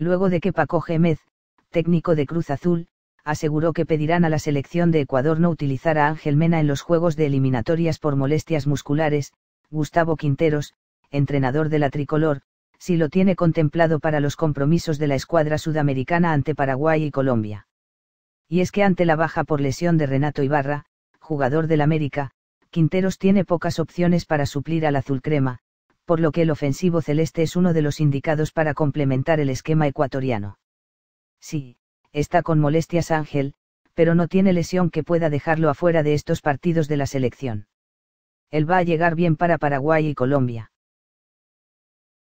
luego de que Paco Gémez, técnico de Cruz Azul, aseguró que pedirán a la selección de Ecuador no utilizar a Ángel Mena en los juegos de eliminatorias por molestias musculares, Gustavo Quinteros, entrenador de la tricolor, si lo tiene contemplado para los compromisos de la escuadra sudamericana ante Paraguay y Colombia. Y es que ante la baja por lesión de Renato Ibarra, jugador del América, Quinteros tiene pocas opciones para suplir al azul crema por lo que el ofensivo celeste es uno de los indicados para complementar el esquema ecuatoriano. Sí, está con molestias Ángel, pero no tiene lesión que pueda dejarlo afuera de estos partidos de la selección. Él va a llegar bien para Paraguay y Colombia.